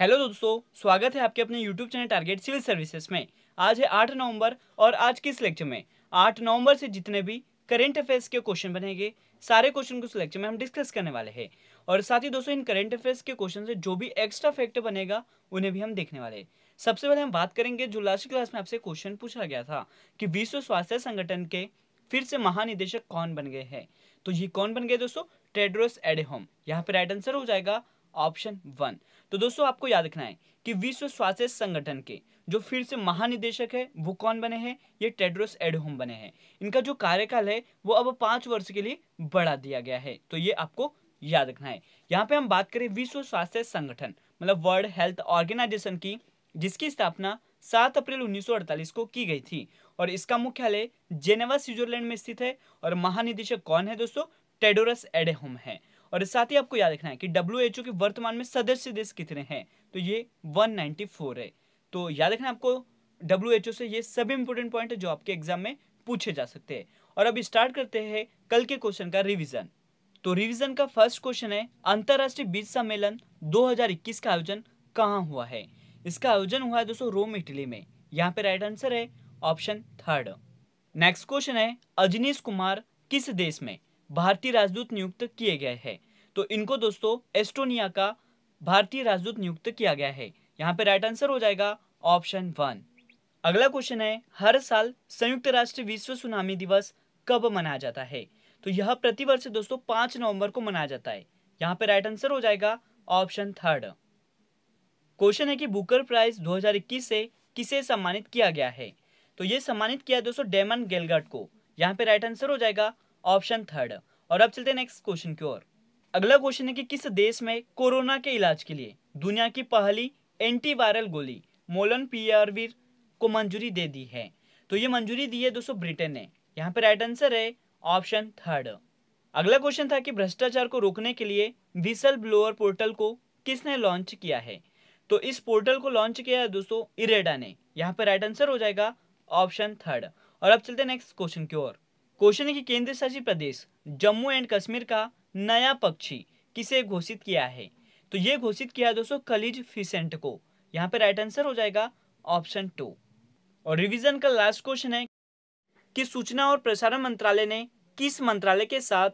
hello दोस्तों स्वागत है आपके अपने YouTube channel target civil services में आज है आठ नवंबर और आज के इस लेक्चर में आठ नवंबर से जितने भी करेंट अफेयर्स के क्वेश्चन बनेंगे सारे क्वेश्चन को इस लेक्चर में हम डिस्कस करने वाले हैं और साथ ही दोस्तों इन करेंट अफेयर्स के क्वेश्चन से जो भी एक्स्ट्रा फैक्ट बनेगा उन्हें भी हम देखने वाले हैं सबसे पहले हम बात करेंगे जो लास्ट क्लास में आपसे क्वेश्चन पूछा गया था कि विश्व स्वास्थ्य संगठन के फिर से महानिदेशक कौन बन गए हैं तो ये कौन बन गए दोस्तों टेड्रोस एडेहोम यहाँ पर राइट आंसर हो जाएगा ऑप्शन वन तो दोस्तों आपको याद रखना है कि विश्व स्वास्थ्य संगठन के जो फिर से महानिदेशक है वो कौन बने हैं ये टेड्रोस एडहोम बने हैं इनका जो कार्यकाल है वो अब पांच वर्ष के लिए बढ़ा दिया गया है तो ये आपको याद रखना है यहाँ पे हम बात करें विश्व स्वास्थ्य संगठन मतलब वर्ल्ड हेल्थ ऑर्गेनाइजेशन की जिसकी स्थापना 7 अप्रैल 1948 को की गई थी और इसका मुख्यालय जेनेवा स्विट्जरलैंड में स्थित है और महानिदेशक कौन है दोस्तों टेडोरस एडेहोम है और इस साथ ही आपको याद रखना है कि डब्ल्यू के वर्तमान में सदस्य देश कितने हैं तो ये 194 है तो याद रखना आपको डब्ल्यू से ये सभी इंपॉर्टेंट पॉइंट है जो आपके एग्जाम में पूछे जा सकते हैं और अभी स्टार्ट करते हैं कल के क्वेश्चन का रिविजन तो रिवीजन का फर्स्ट क्वेश्चन है अंतर्राष्ट्रीय बीज सम्मेलन 2021 का आयोजन कहाँ हुआ है इसका आयोजन हुआ है दोस्तों रोम इटली में यहाँ पे राइट आंसर है ऑप्शन थर्ड नेक्स्ट क्वेश्चन है अजनीश कुमार किस देश में भारतीय राजदूत नियुक्त किए गए हैं तो इनको दोस्तों एस्टोनिया का भारतीय राजदूत नियुक्त किया गया है यहाँ पे राइट आंसर हो जाएगा ऑप्शन वन अगला क्वेश्चन है हर साल संयुक्त राष्ट्र विश्व सुनामी दिवस कब मनाया जाता है तो यह प्रतिवर्ष दोस्तों पांच नवंबर को मनाया जाता है यहाँ पे राइट आंसर हो जाएगा ऑप्शन थर्ड क्वेश्चन है कि बुकर प्राइज दो से किसे सम्मानित किया गया है तो यह सम्मानित किया दोस्तों डेमन गेलगट को यहाँ पे राइट आंसर हो जाएगा ऑप्शन थर्ड और अब चलते हैं नेक्स्ट क्वेश्चन की ओर अगला क्वेश्चन है कि किस देश में कोरोना के इलाज के लिए दुनिया की पहली एंटीवायरल गोली मोलन पीआरवीर को मंजूरी दे दी है तो ये मंजूरी दी है दोस्तों ब्रिटेन ने यहाँ पर राइट आंसर है ऑप्शन थर्ड अगला क्वेश्चन था कि भ्रष्टाचार को रोकने के लिए विसल ब्लोअर पोर्टल को किसने लॉन्च किया है तो इस पोर्टल को लॉन्च किया है दोस्तों इरेडा ने यहाँ पर राइट आंसर हो जाएगा ऑप्शन थर्ड और अब चलते हैं नेक्स्ट क्वेश्चन की ओर क्वेश्चन है कि केंद्र शासित प्रदेश जम्मू एंड कश्मीर का नया पक्षी किसे घोषित किया है तो ये घोषित किया है दोस्तों कलिज फिसेंट को यहाँ पे राइट आंसर हो जाएगा ऑप्शन टू और रिवीजन का लास्ट क्वेश्चन है कि सूचना और प्रसारण मंत्रालय ने किस मंत्रालय के साथ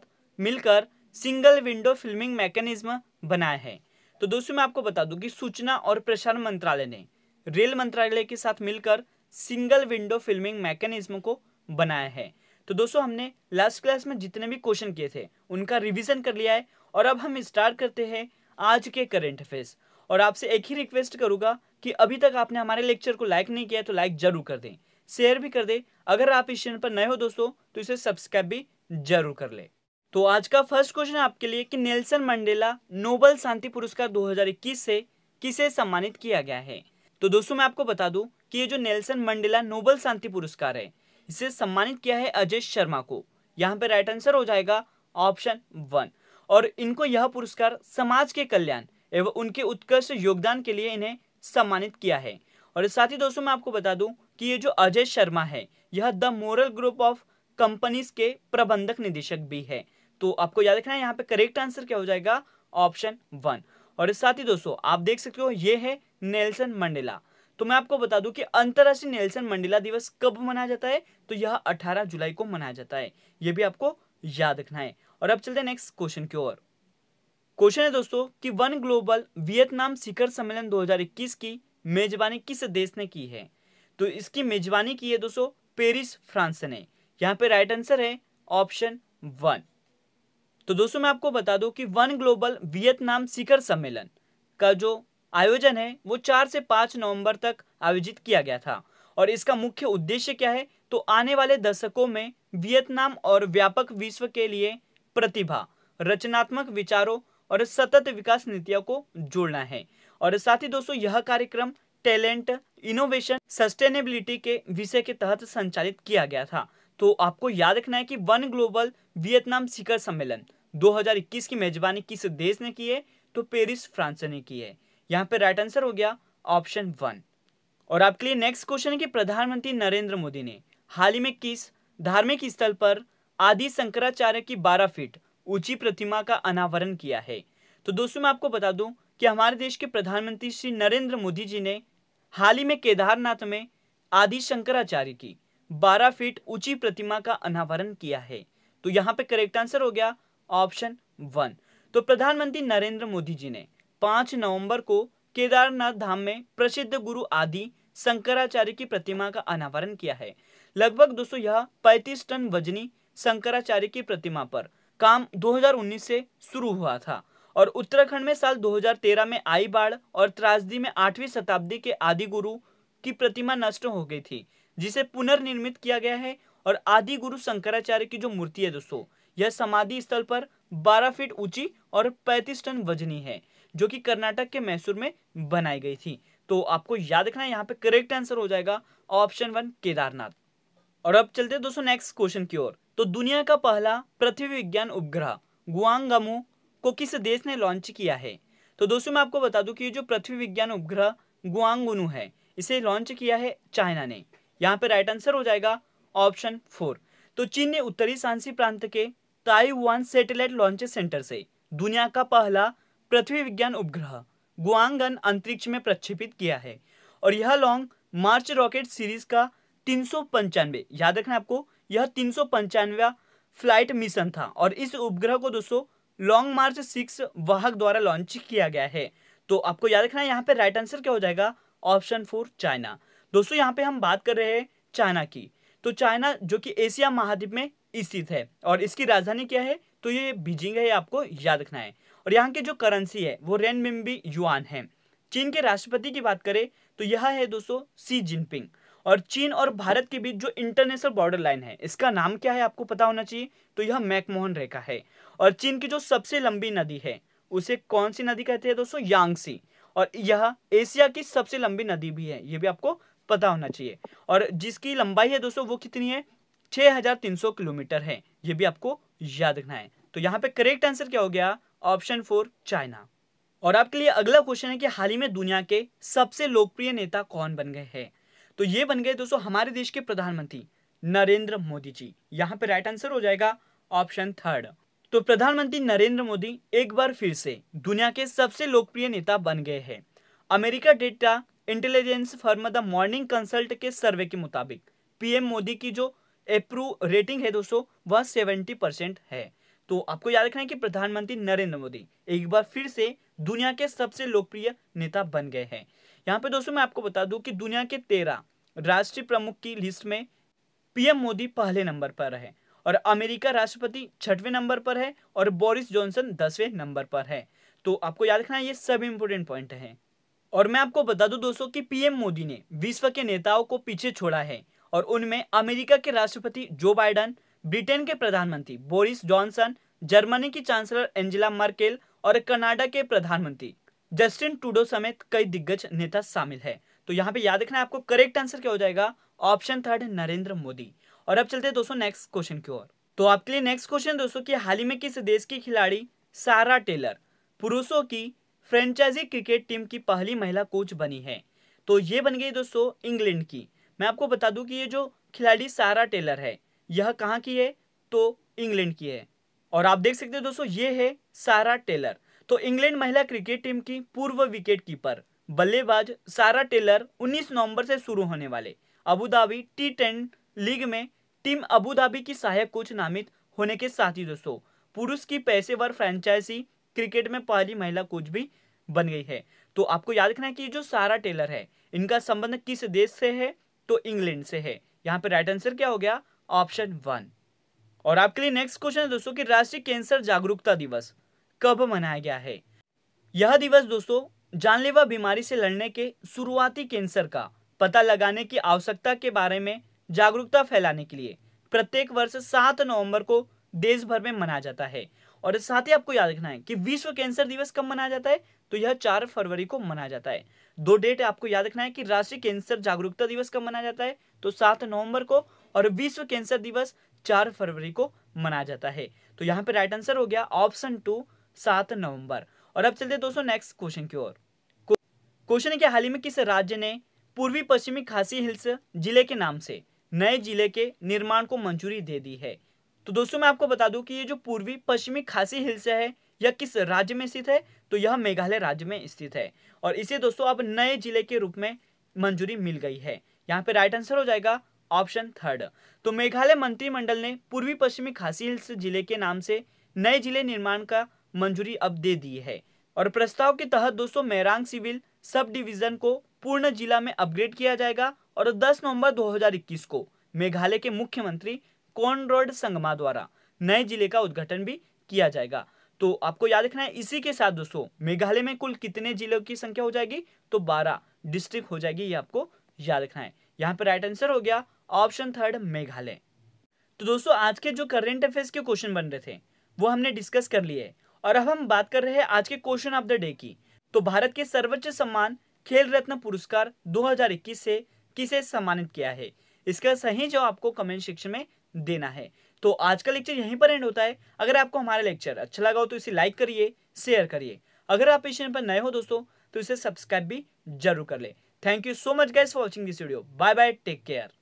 मिलकर सिंगल विंडो फिल्मिंग मैकेनिज्म बनाया है तो दोस्तों मैं आपको बता दूं कि सूचना और प्रसारण मंत्रालय ने रेल मंत्रालय के साथ मिलकर सिंगल विंडो फिल्मिंग मैकेनिज्म को बनाया है तो दोस्तों हमने लास्ट क्लास में जितने भी क्वेश्चन किए थे उनका रिविजन कर लिया है और अब हम स्टार्ट करते हैं आज के करेंट अफेयर्स और आपसे एक ही रिक्वेस्ट करूंगा कि अभी तक आपने हमारे लेक्चर को लाइक नहीं किया तो लाइक जरूर कर दें शेयर भी कर दें अगर आप इस चैनल पर नए हो दोस्तों तो इसे सब्सक्राइब भी जरूर कर लें तो आज का फर्स्ट क्वेश्चन आपके लिए कि नेल्सन मंडेला नोबल शांति पुरस्कार 2021 से किसे सम्मानित किया गया है तो दोस्तों मैं आपको बता दूं कि ये जो नेल्सन मंडेला नोबल शांति पुरस्कार है इसे सम्मानित किया है अजय शर्मा को यहाँ पे राइट आंसर हो जाएगा ऑप्शन वन और इनको यह पुरस्कार समाज के कल्याण एवं उनके उत्कर्ष योगदान के लिए इन्हें सम्मानित किया है और साथ ही दोस्तों मैं आपको बता दूं कि ये जो अजय शर्मा है यह the moral group of companies के प्रबंधक निदेशक भी है तो आपको याद रखना है यहाँ पे करेक्ट आंसर क्या हो जाएगा ऑप्शन वन और साथ ही दोस्तों आप देख सकते हो ये है नेल्सन मंडेला तो मैं आपको बता दूं कि अंतर्राष्ट्रीय नेल्सन मंडेला दिवस कब मनाया जाता है तो यह 18 जुलाई को मनाया जाता है यह भी आपको याद रखना है और अब चलते हैं नेक्स्ट क्वेश्चन की ओर क्वेश्चन है दोस्तों कि वन ग्लोबल वियतनाम शिखर सम्मेलन 2021 की मेजबानी किस देश ने की है तो इसकी मेजबानी की है दोस्तों पेरिस फ्रांस ने यहाँ पे राइट आंसर है ऑप्शन वन तो दोस्तों मैं आपको बता दूं कि वन ग्लोबल वियतनाम शिखर सम्मेलन का जो आयोजन है वो चार से पाँच नवंबर तक आयोजित किया गया था और इसका मुख्य उद्देश्य क्या है तो आने वाले दशकों में वियतनाम और व्यापक विश्व के लिए प्रतिभा रचनात्मक विचारों और सतत विकास नीतियों को जोड़ना है और साथ ही दोस्तों यह कार्यक्रम टैलेंट इनोवेशन सस्टेनेबिलिटी के विषय के तहत संचालित किया गया था तो आपको याद रखना है कि वन ग्लोबल वियतनाम शिखर सम्मेलन 2021 की मेजबानी किस देश ने की है तो पेरिस फ्रांस ने की है यहाँ पे राइट आंसर हो गया ऑप्शन वन और आपके लिए नेक्स्ट क्वेश्चन है कि प्रधानमंत्री नरेंद्र मोदी ने हाल ही में किस धार्मिक स्थल पर आदि शंकराचार्य की बारह फीट ऊंची प्रतिमा का अनावरण किया है तो दोस्तों मैं आपको बता दूं कि हमारे देश के प्रधानमंत्री श्री नरेंद्र मोदी जी ने हाल ही में केदारनाथ में आदि शंकराचार्य की 12 फीट ऊंची प्रतिमा का अनावरण किया है तो यहाँ पे करेक्ट आंसर हो गया ऑप्शन वन तो प्रधानमंत्री नरेंद्र मोदी जी ने पांच नवंबर को केदारनाथ धाम में प्रसिद्ध गुरु आदि शंकराचार्य की प्रतिमा का अनावरण किया है लगभग दोस्तों यह 35 टन वजनी शंकराचार्य की प्रतिमा पर काम 2019 से शुरू हुआ था और उत्तराखंड में साल 2013 में आई बाढ़ और त्रासदी में आठवीं शताब्दी के आदि गुरु की प्रतिमा नष्ट हो गई थी जिसे पुनर्निर्मित किया गया है और आदि गुरु शंकराचार्य की जो मूर्ति है दोस्तों यह समाधि स्थल पर 12 फीट ऊंची और 35 टन वजनी है जो कि कर्नाटक के मैसूर में बनाई गई थी तो आपको याद रखना है यहाँ पे करेक्ट आंसर हो जाएगा ऑप्शन वन केदारनाथ और अब चलते हैं दोस्तों नेक्स्ट क्वेश्चन की ओर तो दुनिया का पहला पृथ्वी विज्ञान उपग्रह गुआंगमो को किस देश ने लॉन्च किया है तो दोस्तों मैं आपको बता दूं कि ये जो पृथ्वी विज्ञान उपग्रह गुआंगुनु है इसे लॉन्च किया है चाइना ने यहाँ पे राइट आंसर हो जाएगा ऑप्शन फोर तो चीन ने उत्तरी सांसी प्रांत के ताइवान सेटेलाइट लॉन्च सेंटर से दुनिया का पहला पृथ्वी विज्ञान उपग्रह गुआंगन अंतरिक्ष में प्रक्षेपित किया है और यह लॉन्ग मार्च रॉकेट सीरीज का तीन याद रखना आपको यह तीन फ्लाइट मिशन था और इस उपग्रह को दोस्तों लॉन्ग मार्च सिक्स वाहक द्वारा लॉन्च किया गया है तो आपको याद रखना है यहाँ पे राइट आंसर क्या हो जाएगा ऑप्शन फोर चाइना दोस्तों यहाँ पे हम बात कर रहे हैं चाइना की तो चाइना जो कि एशिया महाद्वीप में स्थित है और इसकी राजधानी क्या है तो ये बीजिंग है ये आपको याद रखना है और यहाँ की जो करेंसी है वो रेनमिम्बी युआन है चीन के राष्ट्रपति की बात करें तो यह है दोस्तों सी जिनपिंग और चीन और भारत के बीच जो इंटरनेशनल बॉर्डर लाइन है इसका नाम क्या है आपको पता होना चाहिए तो यह मैकमोहन रेखा है और चीन की जो सबसे लंबी नदी है उसे कौन सी नदी कहते हैं दोस्तों यांगसी और यह एशिया की सबसे लंबी नदी भी है यह भी आपको पता होना चाहिए और जिसकी लंबाई है दोस्तों वो कितनी है 6300 किलोमीटर है यह भी आपको याद रखना है तो यहाँ पे करेक्ट आंसर क्या हो गया ऑप्शन फोर चाइना और आपके लिए अगला क्वेश्चन है कि हाल ही में दुनिया के सबसे लोकप्रिय नेता कौन बन गए हैं तो ये बन गए दोस्तों हमारे देश के प्रधानमंत्री नरेंद्र मोदी जी यहाँ पे राइट आंसर हो जाएगा ऑप्शन थर्ड तो प्रधानमंत्री नरेंद्र मोदी एक बार फिर से दुनिया के सबसे लोकप्रिय नेता बन गए हैं America data intelligence firm the Morning Consult के सर्वे के मुताबिक पीएम मोदी की जो अप्रूव रेटिंग है दोस्तों वह सेवेंटी है तो आपको याद रखना है कि प्रधानमंत्री नरेंद्र मोदी एक बार फिर से दुनिया के सबसे लोकप्रिय नेता बन गए हैं यहाँ पे दोस्तों मैं आपको बता दूं कि दुनिया के तेरह राष्ट्रीय प्रमुख की लिस्ट में पीएम मोदी पहले नंबर पर है और अमेरिका राष्ट्रपति छठवें नंबर पर है और बोरिस जॉनसन दसवें नंबर पर है तो आपको याद रखना है ये सब इम्पोर्टेंट पॉइंट है और मैं आपको बता दूं दोस्तों कि पीएम मोदी ने विश्व के नेताओं को पीछे छोड़ा है और उनमें अमेरिका के राष्ट्रपति जो बाइडन ब्रिटेन के प्रधानमंत्री बोरिस जॉनसन जर्मनी की चांसलर एंजिला मर्केल और कनाडा के प्रधानमंत्री जस्टिन टूडो समेत कई दिग्गज नेता शामिल है तो यहाँ पे याद रखना आपको करेक्ट आंसर क्या हो जाएगा ऑप्शन थर्ड नरेंद्र मोदी और अब चलते हैं दोस्तों नेक्स्ट क्वेश्चन की ओर तो आपके लिए नेक्स्ट क्वेश्चन दोस्तों कि हाल ही में किस देश की खिलाड़ी सारा टेलर पुरुषों की फ्रेंचाइजी क्रिकेट टीम की पहली महिला कोच बनी है तो ये बन गई दोस्तों इंग्लैंड की मैं आपको बता दूं कि ये जो खिलाड़ी सारा टेलर है यह कहाँ की है तो इंग्लैंड की है और आप देख सकते हैं दोस्तों ये है सारा टेलर तो इंग्लैंड महिला क्रिकेट टीम की पूर्व विकेट कीपर बल्लेबाज सारा टेलर 19 नवंबर से शुरू होने वाले अबूधाबी टी टेन लीग में टीम अबूधाबी की सहायक कोच नामित होने के साथ ही दोस्तों पुरुष की वर फ्रेंचाइजी क्रिकेट में पहली महिला कोच भी बन गई है तो आपको याद रखना है कि जो सारा टेलर है इनका संबंध किस देश से है तो इंग्लैंड से है यहाँ पे राइट आंसर क्या हो गया ऑप्शन वन और आपके लिए नेक्स्ट क्वेश्चन है दोस्तों कि राष्ट्रीय कैंसर जागरूकता दिवस कब मनाया गया है यह दिवस दोस्तों जानलेवा बीमारी से लड़ने के शुरुआती कैंसर का पता लगाने की आवश्यकता के बारे में जागरूकता फैलाने के लिए प्रत्येक वर्ष सात नवंबर को देश भर में मनाया जाता है और साथ ही आपको याद रखना है कि विश्व कैंसर दिवस कब मनाया जाता है तो यह चार फरवरी को मनाया जाता है दो डेट आपको याद रखना है कि राष्ट्रीय कैंसर जागरूकता दिवस कब मनाया जाता है तो सात नवंबर को और विश्व कैंसर दिवस चार फरवरी को मनाया जाता है तो यहाँ पे राइट आंसर हो गया ऑप्शन टू सात नवंबर और अब चलते दोस्तों नेक्स्ट क्वेश्चन की ओर क्वेश्चन है कि हाल ही में किस राज्य ने पूर्वी पश्चिमी खासी हिल्स जिले के नाम से नए जिले के निर्माण को मंजूरी दे दी है तो दोस्तों मैं आपको बता दूं कि ये जो पूर्वी पश्चिमी खासी हिल्स है यह किस राज्य में स्थित है तो यह मेघालय राज्य में स्थित है और इसे दोस्तों अब नए जिले के रूप में मंजूरी मिल गई है यहाँ पे राइट आंसर हो जाएगा ऑप्शन थर्ड तो मेघालय मंत्रिमंडल ने पूर्वी पश्चिमी खासी हिल्स जिले के नाम से नए जिले निर्माण का मंजूरी अब दे दी है और प्रस्ताव के तहत दोस्तों मैरांग सिविल सब डिवीजन को पूर्ण जिला में अपग्रेड किया जाएगा और 10 नवंबर 2021 को मेघालय के मुख्यमंत्री कॉनरोड संगमा द्वारा नए जिले का उद्घाटन भी किया जाएगा तो आपको याद रखना है इसी के साथ दोस्तों मेघालय में कुल कितने जिलों की संख्या हो जाएगी तो 12 डिस्ट्रिक्ट हो जाएगी ये आपको याद रखना है यहाँ पर राइट आंसर हो गया ऑप्शन थर्ड मेघालय तो दोस्तों आज के जो करेंट अफेयर्स के क्वेश्चन बन रहे थे वो हमने डिस्कस कर लिए और अब हम बात कर रहे हैं आज के क्वेश्चन ऑफ द डे की तो भारत के सर्वोच्च सम्मान खेल रत्न पुरस्कार 2021 से किसे सम्मानित किया है इसका सही जवाब आपको कमेंट सेक्शन में देना है तो आज का लेक्चर यहीं पर एंड होता है अगर आपको हमारा लेक्चर अच्छा लगा हो तो इसे लाइक करिए शेयर करिए अगर आप इस चैनल पर नए हो दोस्तों तो इसे सब्सक्राइब भी जरूर कर ले thank you so much guys for watching this video bye bye take care